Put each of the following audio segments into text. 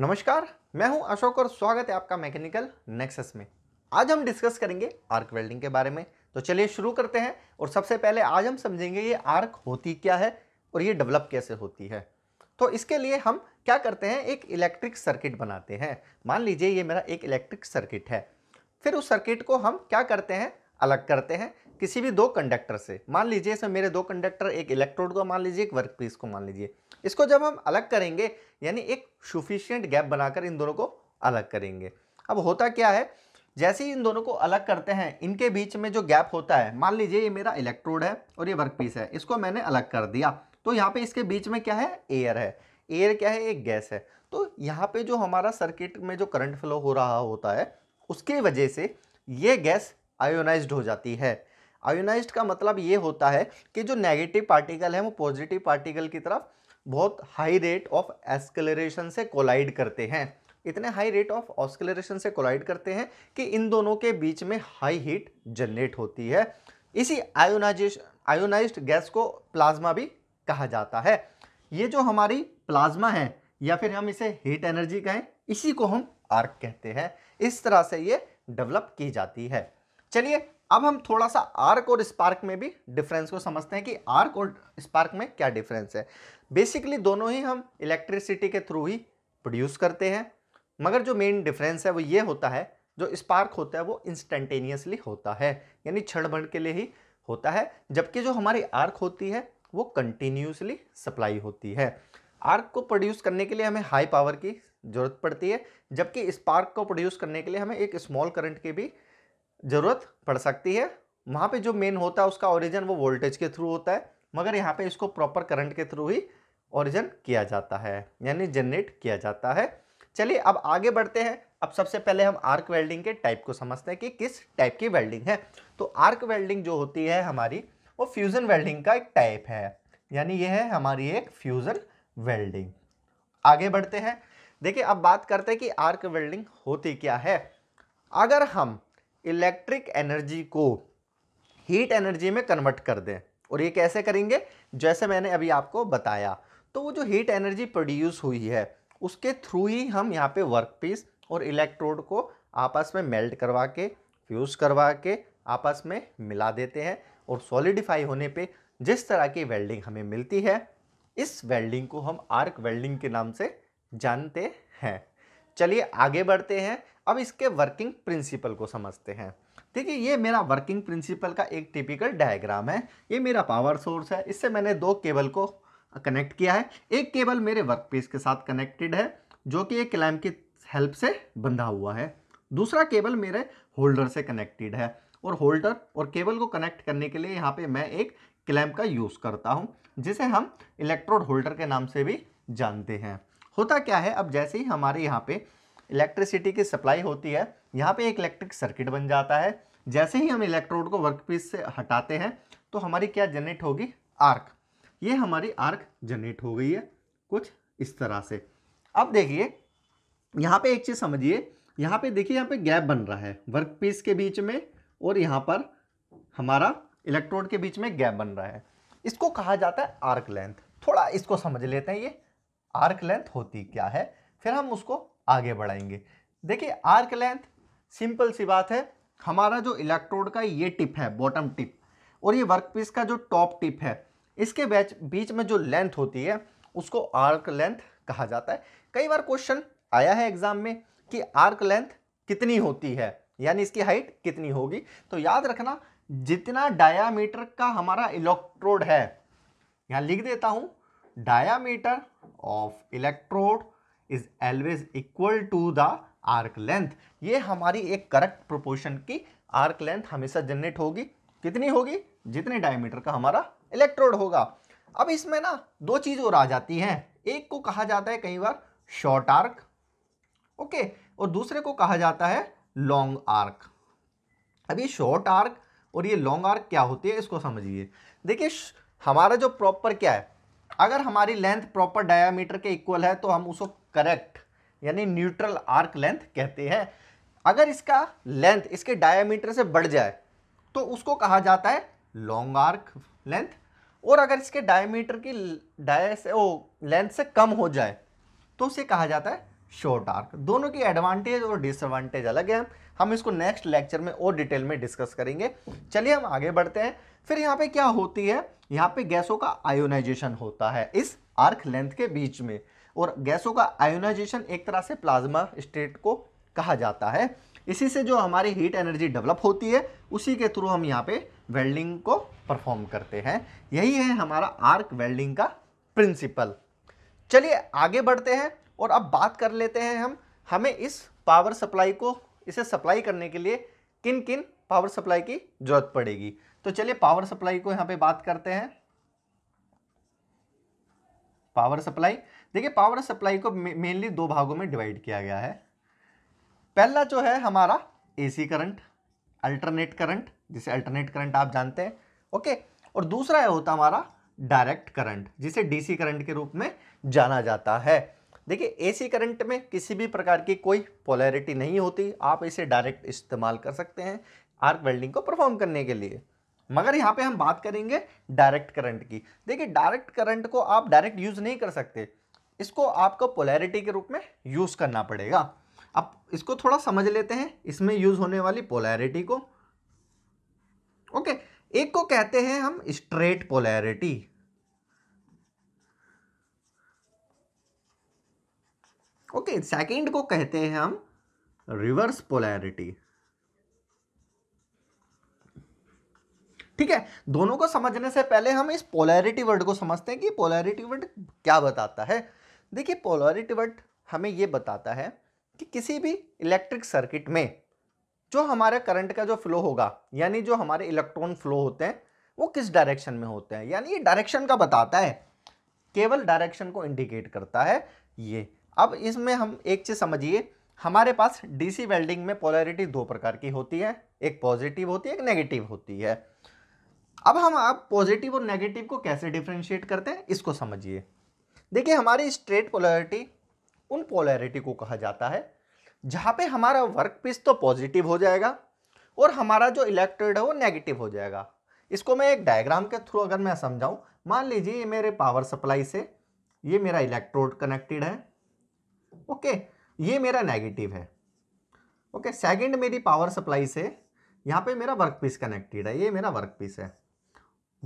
नमस्कार मैं हूं अशोक और स्वागत है आपका मैकेनिकल नेक्सस में आज हम डिस्कस करेंगे आर्क वेल्डिंग के बारे में तो चलिए शुरू करते हैं और सबसे पहले आज हम समझेंगे ये आर्क होती क्या है और ये डेवलप कैसे होती है तो इसके लिए हम क्या करते हैं एक इलेक्ट्रिक सर्किट बनाते हैं मान लीजिए ये मेरा एक इलेक्ट्रिक सर्किट है फिर उस सर्किट को हम क्या करते हैं अलग करते हैं किसी भी दो कंडक्टर से मान लीजिए इसमें मेरे दो कंडक्टर एक इलेक्ट्रोड को मान लीजिए एक वर्क पीस को मान लीजिए इसको जब हम अलग करेंगे यानी एक सुफिशियंट गैप बनाकर इन दोनों को अलग करेंगे अब होता क्या है जैसे ही इन दोनों को अलग करते हैं इनके बीच में जो गैप होता है मान लीजिए ये मेरा इलेक्ट्रोड है और ये वर्क पीस है इसको मैंने अलग कर दिया तो यहाँ पे इसके बीच में क्या है एयर है एयर क्या है एक गैस है तो यहाँ पे जो हमारा सर्किट में जो करंट फ्लो हो रहा होता है उसकी वजह से ये गैस आयोनाइज हो जाती है आयोनाइज का मतलब ये होता है कि जो नेगेटिव पार्टिकल है वो पॉजिटिव पार्टिकल की तरफ बहुत हाई रेट ऑफ एस्कलरेशन से कोलाइड करते हैं इतने हाई रेट ऑफ ऑस्कलरेशन से कोलाइड करते हैं कि इन दोनों के बीच में हाई हीट जनरेट होती है इसी आयोनाइजेशन आयोनाइज्ड गैस को प्लाज्मा भी कहा जाता है ये जो हमारी प्लाज्मा है या फिर हम इसे हीट एनर्जी कहें इसी को हम आर्क कहते हैं इस तरह से ये डेवलप की जाती है चलिए अब हम थोड़ा सा आर्क और स्पार्क में भी डिफरेंस को समझते हैं कि आर्क और स्पार्क में क्या डिफरेंस है बेसिकली दोनों ही हम इलेक्ट्रिसिटी के थ्रू ही प्रोड्यूस करते हैं मगर जो मेन डिफरेंस है वो ये होता है जो स्पार्क होता है वो इंस्टेंटेनियसली होता है यानी क्षण भर के लिए ही होता है जबकि जो हमारी आर्क होती है वो कंटिन्यूसली सप्लाई होती है आर्क को प्रोड्यूस करने के लिए हमें हाई पावर की ज़रूरत पड़ती है जबकि स्पार्क को प्रोड्यूस करने के लिए हमें एक स्मॉल करंट की भी ज़रूरत पड़ सकती है वहाँ पे जो मेन होता है उसका ओरिजिन वो वोल्टेज के थ्रू होता है मगर यहाँ पे इसको प्रॉपर करंट के थ्रू ही ओरिजन किया जाता है यानी जनरेट किया जाता है चलिए अब आगे बढ़ते हैं अब सबसे पहले हम आर्क वेल्डिंग के टाइप को समझते हैं कि किस टाइप की वेल्डिंग है तो आर्क वेल्डिंग जो होती है हमारी वो फ्यूज़न वेल्डिंग का एक टाइप है यानी ये है हमारी एक फ्यूज़न वेल्डिंग आगे बढ़ते हैं देखिए अब बात करते हैं कि आर्क वेल्डिंग होती क्या है अगर हम इलेक्ट्रिक एनर्जी को हीट एनर्जी में कन्वर्ट कर दें और ये कैसे करेंगे जैसे मैंने अभी आपको बताया तो वो जो हीट एनर्जी प्रोड्यूस हुई है उसके थ्रू ही हम यहाँ पे वर्क पीस और इलेक्ट्रोड को आपस में मेल्ट करवा के फ्यूज़ करवा के आपस में मिला देते हैं और सॉलिडिफाई होने पे जिस तरह की वेल्डिंग हमें मिलती है इस वेल्डिंग को हम आर्क वेल्डिंग के नाम से जानते हैं चलिए आगे बढ़ते हैं अब इसके वर्किंग प्रिंसिपल को समझते हैं देखिए ये मेरा वर्किंग प्रिंसिपल का एक टिपिकल डायग्राम है ये मेरा पावर सोर्स है इससे मैंने दो केबल को कनेक्ट किया है एक केबल मेरे वर्क पीस के साथ कनेक्टेड है जो कि एक क्लैम्प की हेल्प से बंधा हुआ है दूसरा केबल मेरे होल्डर से कनेक्टेड है और होल्डर और केबल को कनेक्ट करने के लिए यहाँ पे मैं एक क्लैम्प का यूज़ करता हूँ जिसे हम इलेक्ट्रोड होल्डर के नाम से भी जानते हैं होता क्या है अब जैसे ही हमारे यहाँ पे इलेक्ट्रिसिटी की सप्लाई होती है यहाँ पे एक इलेक्ट्रिक सर्किट बन जाता है जैसे ही हम इलेक्ट्रोड को वर्कपीस से हटाते हैं तो हमारी क्या जनरेट होगी आर्क ये हमारी आर्क जनरेट हो गई है कुछ इस तरह से अब देखिए यहाँ पे एक चीज़ समझिए यहाँ पे देखिए यहाँ पे गैप बन रहा है वर्क पीस के बीच में और यहाँ पर हमारा इलेक्ट्रोड के बीच में गैप बन रहा है इसको कहा जाता है आर्क लेंथ थोड़ा इसको समझ लेते हैं ये आर्क लेंथ होती क्या है फिर हम उसको आगे बढ़ाएंगे देखिए आर्क लेंथ सिंपल सी बात है हमारा जो इलेक्ट्रोड का ये टिप है बॉटम टिप और ये वर्क पीस का जो टॉप टिप है इसके बैच बीच में जो लेंथ होती है उसको आर्क लेंथ कहा जाता है कई बार क्वेश्चन आया है एग्जाम में कि आर्क लेंथ कितनी होती है यानी इसकी हाइट कितनी होगी तो याद रखना जितना डायामीटर का हमारा इलेक्ट्रोड है यहाँ लिख देता हूँ diameter of electrode is always equal to the arc length ये हमारी एक करेक्ट प्रोपोर्शन की आर्क लेंथ हमेशा जनरेट होगी कितनी होगी जितने डायमीटर का हमारा इलेक्ट्रोड होगा अब इसमें ना दो चीज़ और आ जाती हैं एक को कहा जाता है कई बार शॉर्ट आर्क ओके और दूसरे को कहा जाता है लॉन्ग आर्क अब ये शॉर्ट आर्क और ये लॉन्ग आर्क क्या होती है इसको समझिए देखिए हमारा जो प्रॉपर क्या है अगर हमारी लेंथ प्रॉपर डायामीटर के इक्वल है तो हम उसको करेक्ट यानी न्यूट्रल आर्क लेंथ कहते हैं अगर इसका लेंथ इसके डायामीटर से बढ़ जाए तो उसको कहा जाता है लॉन्ग आर्क लेंथ और अगर इसके डायमीटर की डाय से ओ लेंथ से कम हो जाए तो उसे कहा जाता है शॉर्ट आर्क दोनों की एडवांटेज और डिसएडवांटेज अलग है हम इसको नेक्स्ट लेक्चर में और डिटेल में डिस्कस करेंगे चलिए हम आगे बढ़ते हैं फिर यहाँ पे क्या होती है यहाँ पे गैसों का आयोनाइजेशन होता है इस आर्क लेंथ के बीच में और गैसों का आयोनाइजेशन एक तरह से प्लाज्मा स्टेट को कहा जाता है इसी से जो हमारी हीट एनर्जी डेवलप होती है उसी के थ्रू हम यहाँ पे वेल्डिंग को परफॉर्म करते हैं यही है हमारा आर्क वेल्डिंग का प्रिंसिपल चलिए आगे बढ़ते हैं और अब बात कर लेते हैं हम हमें इस पावर सप्लाई को इसे सप्लाई करने के लिए किन किन पावर सप्लाई की जरूरत पड़ेगी तो चलिए पावर सप्लाई को यहाँ पे बात करते हैं पावर सप्लाई देखिए पावर सप्लाई को मेनली दो भागों में डिवाइड किया गया है पहला जो है हमारा एसी करंट अल्टरनेट करंट जिसे अल्टरनेट करंट आप जानते हैं ओके और दूसरा है होता हमारा डायरेक्ट करंट जिसे डीसी करंट के रूप में जाना जाता है देखिए एसी करंट में किसी भी प्रकार की कोई पोलैरिटी नहीं होती आप इसे डायरेक्ट इस्तेमाल कर सकते हैं आर्क वेल्डिंग को परफॉर्म करने के लिए मगर यहाँ पे हम बात करेंगे डायरेक्ट करंट की देखिए डायरेक्ट करंट को आप डायरेक्ट यूज़ नहीं कर सकते इसको आपको पोलैरिटी के रूप में यूज़ करना पड़ेगा अब इसको थोड़ा समझ लेते हैं इसमें यूज़ होने वाली पोलैरिटी को ओके okay. एक को कहते हैं हम स्ट्रेट पोलैरिटी ओके सेकंड को कहते हैं हम रिवर्स पोलैरिटी ठीक है दोनों को समझने से पहले हम इस पोलैरिटी वर्ड को समझते हैं कि पोलैरिटी वर्ड क्या बताता है देखिए पोलैरिटी वर्ड हमें यह बताता है कि किसी भी इलेक्ट्रिक सर्किट में जो हमारा करंट का जो फ्लो होगा यानी जो हमारे इलेक्ट्रॉन फ्लो होते हैं वो किस डायरेक्शन में होते हैं यानी ये डायरेक्शन का बताता है केवल डायरेक्शन को इंडिकेट करता है ये अब इसमें हम एक चीज़ समझिए हमारे पास डीसी वेल्डिंग में पोलैरिटी दो प्रकार की होती है एक पॉजिटिव होती है एक नेगेटिव होती है अब हम आप पॉजिटिव और नेगेटिव को कैसे डिफ्रेंशिएट करते हैं इसको समझिए देखिए हमारी स्ट्रेट पोलैरिटी उन पोलैरिटी को कहा जाता है जहाँ पे हमारा वर्क पीस तो पॉजिटिव हो जाएगा और हमारा जो इलेक्ट्रोड है वो नेगेटिव हो जाएगा इसको मैं एक डायग्राम के थ्रू अगर मैं समझाऊं मान लीजिए ये मेरे पावर सप्लाई से ये मेरा इलेक्ट्रोड कनेक्टेड है ओके ये मेरा नेगेटिव है ओके सेकंड मेरी पावर सप्लाई से यहाँ पे मेरा वर्क पीस कनेक्टेड है ये मेरा वर्क पीस है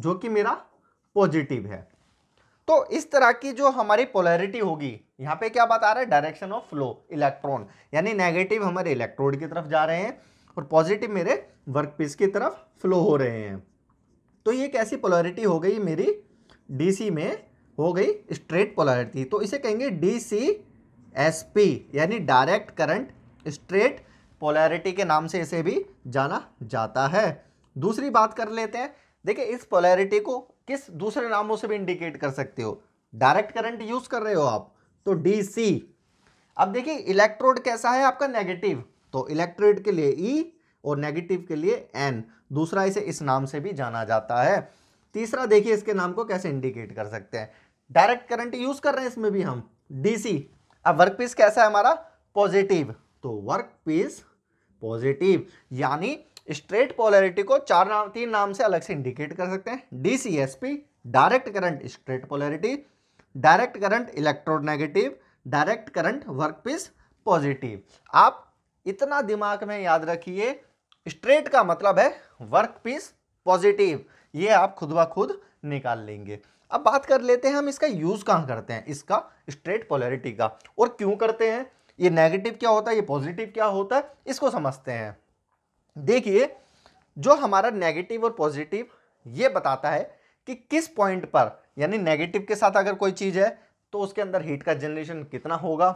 जो कि मेरा पॉजिटिव है तो इस तरह की जो हमारी पोलैरिटी होगी यहाँ पे क्या बता रहा है डायरेक्शन ऑफ फ्लो इलेक्ट्रॉन यानी नेगेटिव हमारे इलेक्ट्रोड की तरफ जा रहे हैं और पॉजिटिव मेरे वर्कपीस की तरफ फ्लो हो रहे हैं तो ये कैसी पोलैरिटी हो गई मेरी डीसी में हो गई स्ट्रेट पोलैरिटी तो इसे कहेंगे डी सी एस पी यानी डायरेक्ट करंट स्ट्रेट पोलैरिटी के नाम से इसे भी जाना जाता है दूसरी बात कर लेते हैं देखिए इस पोलैरिटी को किस दूसरे नामों से भी इंडिकेट कर सकते हो डायरेक्ट करंट यूज कर रहे हो आप तो डी सी अब देखिए इलेक्ट्रोड कैसा है आपका नेगेटिव तो इलेक्ट्रोड के लिए ई e, और नेगेटिव के लिए एन दूसरा इसे इस नाम से भी जाना जाता है तीसरा देखिए इसके नाम को कैसे इंडिकेट कर सकते हैं डायरेक्ट करंट यूज कर रहे हैं इसमें भी हम डीसी अब वर्क पीस कैसा है हमारा पॉजिटिव तो वर्क पीस पॉजिटिव यानी स्ट्रेट पोलैरिटी को चार नाम तीन नाम से अलग से इंडिकेट कर सकते हैं DCSP direct current straight polarity direct current negative direct current workpiece positive आप इतना दिमाग में याद रखिए स्ट्रेट का मतलब है वर्कपीस पॉजिटिव ये आप खुद ब खुद निकाल लेंगे अब बात कर लेते हैं हम इसका यूज़ कहाँ करते हैं इसका स्ट्रेट पोलरिटी का और क्यों करते हैं ये नेगेटिव क्या होता है ये पॉजिटिव क्या होता है इसको समझते हैं देखिए जो हमारा नेगेटिव और पॉजिटिव ये बताता है कि किस पॉइंट पर यानी नेगेटिव के साथ अगर कोई चीज़ है तो उसके अंदर हीट का जनरेशन कितना होगा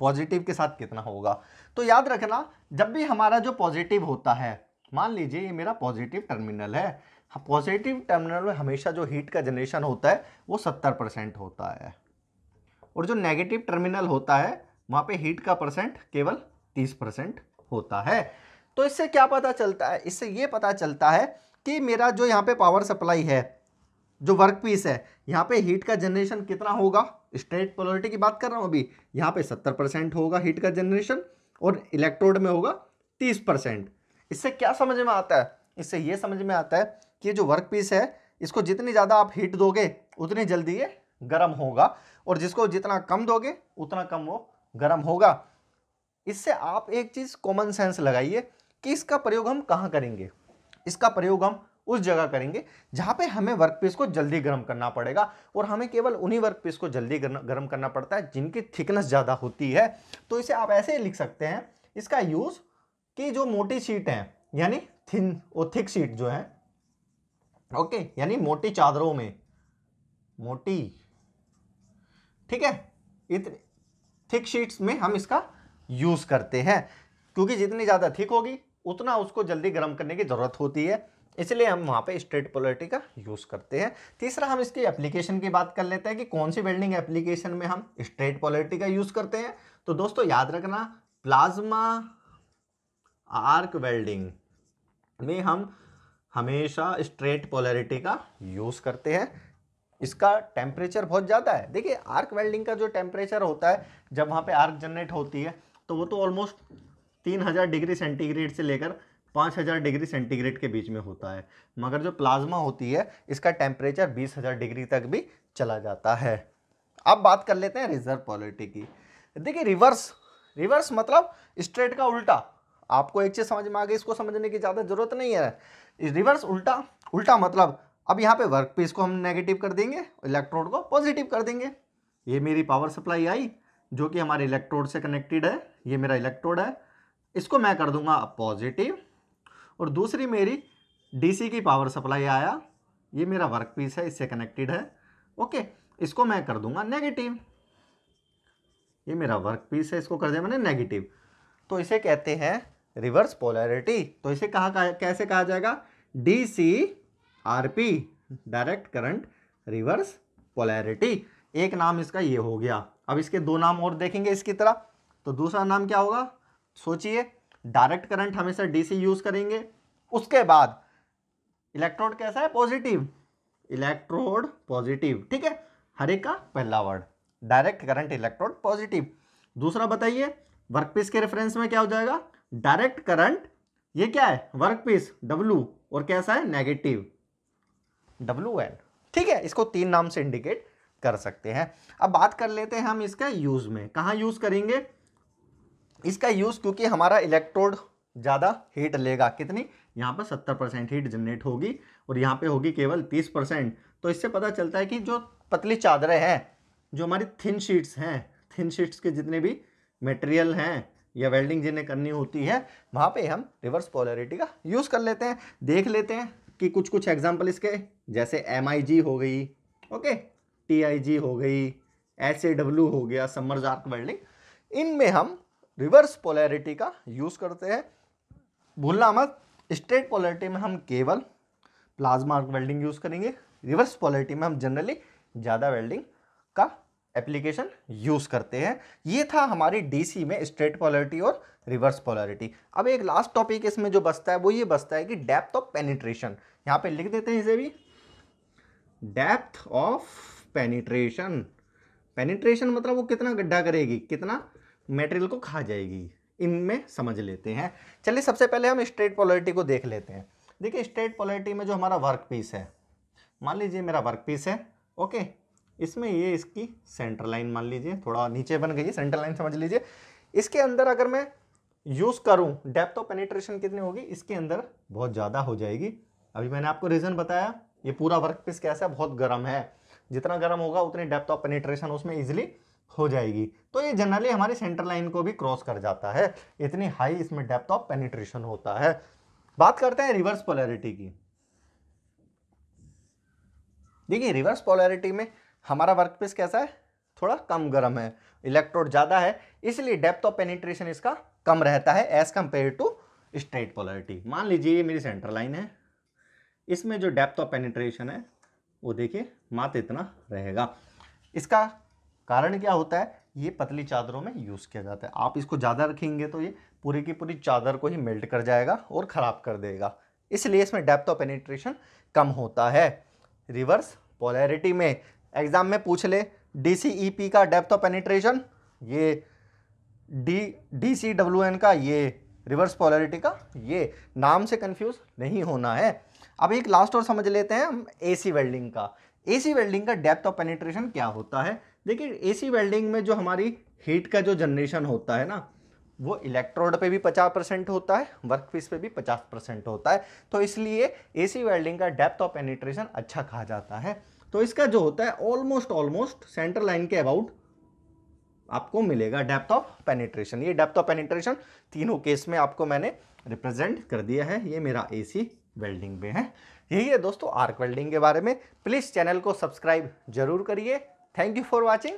पॉजिटिव के साथ कितना होगा तो याद रखना जब भी हमारा जो पॉजिटिव होता है मान लीजिए ये मेरा पॉजिटिव टर्मिनल है पॉजिटिव हाँ, टर्मिनल में हमेशा जो हीट का जनरेशन होता है वो सत्तर परसेंट होता है और जो नेगेटिव टर्मिनल होता है वहाँ पे हीट का परसेंट केवल तीस परसेंट होता है तो इससे क्या पता चलता है इससे ये पता चलता है कि मेरा जो यहाँ पे पावर सप्लाई है जो वर्क पीस है यहाँ पे हीट का जनरेशन कितना होगा स्ट्रेट पोलरिटी की बात कर रहा हूँ अभी यहाँ पे सत्तर परसेंट होगा हीट का जनरेशन और इलेक्ट्रोड में होगा तीस परसेंट इससे क्या समझ में आता है इससे ये समझ में आता है कि जो वर्क पीस है इसको जितनी ज़्यादा आप हीट दोगे उतनी जल्दी ये गर्म होगा और जिसको जितना कम दोगे उतना कम वो गर्म होगा इससे आप एक चीज़ कॉमन सेंस लगाइए कि इसका प्रयोग हम कहाँ करेंगे इसका प्रयोग हम उस जगह करेंगे जहाँ पे हमें वर्क पीस को जल्दी गर्म करना पड़ेगा और हमें केवल उन्हीं वर्क पीस को जल्दी गर्म करना पड़ता है जिनकी थिकनेस ज़्यादा होती है तो इसे आप ऐसे ही लिख सकते हैं इसका यूज़ कि जो मोटी शीट हैं यानी थिन और थिक शीट जो है ओके यानी मोटी चादरों में मोटी ठीक है इतनी थिक शीट्स में हम इसका यूज़ करते हैं क्योंकि जितनी ज़्यादा थिक होगी उतना उसको जल्दी गर्म करने की ज़रूरत होती है इसलिए हम वहाँ पे स्ट्रेट पोलरिटी का यूज़ करते हैं तीसरा हम इसकी एप्लीकेशन की बात कर लेते हैं कि कौन सी वेल्डिंग एप्लीकेशन में हम स्ट्रेट पोलरिटी का यूज़ करते हैं तो दोस्तों याद रखना प्लाज्मा आर्क वेल्डिंग में हम हमेशा स्ट्रेट पोलरिटी का यूज़ करते हैं इसका टेम्परेचर बहुत ज़्यादा है देखिए आर्क वेल्डिंग का जो टेम्परेचर होता है जब वहाँ पे आर्क जनरेट होती है तो वो तो ऑलमोस्ट तीन हज़ार डिग्री सेंटीग्रेड से लेकर पाँच हज़ार डिग्री सेंटीग्रेड के बीच में होता है मगर जो प्लाज्मा होती है इसका टेम्परेचर बीस हज़ार डिग्री तक भी चला जाता है अब बात कर लेते हैं रिजर्व पॉलिटी की देखिए रिवर्स रिवर्स मतलब स्ट्रेट का उल्टा आपको एक चीज़ समझ में आ गई इसको समझने की ज़्यादा ज़रूरत नहीं है रिवर्स उल्टा उल्टा मतलब अब यहाँ पे वर्क पीस को हम नेगेटिव कर देंगे इलेक्ट्रोड को पॉजिटिव कर देंगे ये मेरी पावर सप्लाई आई जो कि हमारे इलेक्ट्रोड से कनेक्टेड है ये मेरा इलेक्ट्रोड है इसको मैं कर दूंगा पॉजिटिव और दूसरी मेरी डीसी की पावर सप्लाई आया ये मेरा वर्क पीस है इससे कनेक्टेड है ओके इसको मैं कर दूंगा नेगेटिव ये मेरा वर्क पीस है इसको कर दिया मैंने नेगेटिव तो इसे कहते हैं रिवर्स पोलैरिटी तो इसे कहा, कहा कैसे कहा जाएगा D C R P direct current reverse polarity एक नाम इसका ये हो गया अब इसके दो नाम और देखेंगे इसकी तरह तो दूसरा नाम क्या होगा सोचिए डायरेक्ट करंट हमेशा डीसी यूज करेंगे उसके बाद इलेक्ट्रोड कैसा है पॉजिटिव इलेक्ट्रोड पॉजिटिव ठीक है हरे का पहला word direct current electrode positive दूसरा बताइए वर्कपीस के रेफरेंस में क्या हो जाएगा डायरेक्ट करंट ये क्या है वर्कपीस डब्लू और कैसा है नेगेटिव डब्लू एन ठीक है इसको तीन नाम से इंडिकेट कर सकते हैं अब बात कर लेते हैं हम इसका यूज में कहा यूज करेंगे इसका यूज़ क्योंकि हमारा इलेक्ट्रोड ज़्यादा हीट लेगा कितनी यहाँ पर सत्तर परसेंट हीट जनरेट होगी और यहाँ पे होगी केवल तीस परसेंट तो इससे पता चलता है कि जो पतली चादरें हैं जो हमारी थिन शीट्स हैं थिन शीट्स के जितने भी मटेरियल हैं या वेल्डिंग जिन्हें करनी होती है वहाँ पे हम रिवर्स पॉलरिटी का यूज़ कर लेते हैं देख लेते हैं कि कुछ कुछ एग्जाम्पल इसके जैसे एम हो गई ओके टी हो गई एस हो गया समर्ज आर्क वेल्डिंग इनमें हम रिवर्स पोलैरिटी का यूज़ करते हैं भूलना मत स्ट्रेट पोलैरिटी में हम केवल प्लाज्मा वेल्डिंग यूज़ करेंगे रिवर्स पोलैरिटी में हम जनरली ज़्यादा वेल्डिंग का एप्लीकेशन यूज़ करते हैं ये था हमारी डीसी में स्ट्रेट पोलैरिटी और रिवर्स पोलैरिटी अब एक लास्ट टॉपिक इसमें जो बसता है वो ये बसता है कि डेप्थ ऑफ पेनिट्रेशन यहाँ पे लिख देते हैं इसे भी डेप्थ ऑफ पेनिट्रेशन पेनिट्रेशन मतलब वो कितना गड्ढा करेगी कितना मेटेरियल को खा जाएगी इनमें समझ लेते हैं चलिए सबसे पहले हम स्ट्रेट पॉलिटी को देख लेते हैं देखिए स्ट्रेट पॉलिटी में जो हमारा वर्क पीस है मान लीजिए मेरा वर्क पीस है ओके इसमें ये इसकी सेंटर लाइन मान लीजिए थोड़ा नीचे बन गई है सेंटर लाइन समझ लीजिए इसके अंदर अगर मैं यूज़ करूँ डेप्थ ऑफ पेनिट्रेशन कितनी होगी इसके अंदर बहुत ज़्यादा हो जाएगी अभी मैंने आपको रीज़न बताया ये पूरा वर्क पीस कैसा है बहुत गर्म है जितना गर्म होगा उतनी डेप्थ ऑफ पेनिट्रेशन उसमें ईजिली हो जाएगी तो ये जनरली हमारी सेंटर लाइन को भी क्रॉस कर जाता है इतनी हाई इसमें डेप्थ ऑफ पेनिट्रेशन होता है बात करते हैं रिवर्स पोलैरिटी की देखिए रिवर्स पोलैरिटी में हमारा वर्कपीस कैसा है थोड़ा कम गर्म है इलेक्ट्रोड ज़्यादा है इसलिए डेप्थ ऑफ पेनिट्रेशन इसका कम रहता है as compare to straight polarity मान लीजिए ये मेरी सेंटर लाइन है इसमें जो डेप्थ ऑफ पेनिट्रेशन है वो देखिए मात्र इतना रहेगा इसका कारण क्या होता है ये पतली चादरों में यूज़ किया जाता है आप इसको ज़्यादा रखेंगे तो ये पूरी की पूरी चादर को ही मेल्ट कर जाएगा और ख़राब कर देगा इसलिए इसमें डेप्थ ऑफ पेनिट्रेशन कम होता है रिवर्स पोलैरिटी में एग्ज़ाम में पूछ ले डी e का डेप्थ ऑफ पेनिट्रेशन ये D D C W N का ये रिवर्स पोलैरिटी का ये नाम से कंफ्यूज नहीं होना है अब एक लास्ट और समझ लेते हैं हम एसी वेल्डिंग का एसी वेल्डिंग का डेप्थ ऑफ पेनिट्रेशन क्या होता है देखिए एसी वेल्डिंग में जो हमारी हीट का जो जनरेशन होता है ना वो इलेक्ट्रोड पे भी 50 परसेंट होता है वर्क पीस पे भी 50 परसेंट होता है तो इसलिए एसी वेल्डिंग का डेप्थ ऑफ पेनिट्रेशन अच्छा कहा जाता है तो इसका जो होता है ऑलमोस्ट ऑलमोस्ट सेंटर लाइन के अबाउट आपको मिलेगा डेप्थ ऑफ पेनिट्रेशन ये डेप्थ ऑफ पेनिट्रेशन तीनों केस में आपको मैंने रिप्रेजेंट कर दिया है ये मेरा ए वेल्डिंग में है यही है दोस्तों आर्क वेल्डिंग के बारे में प्लीज़ चैनल को सब्सक्राइब जरूर करिए थैंक यू फॉर वॉचिंग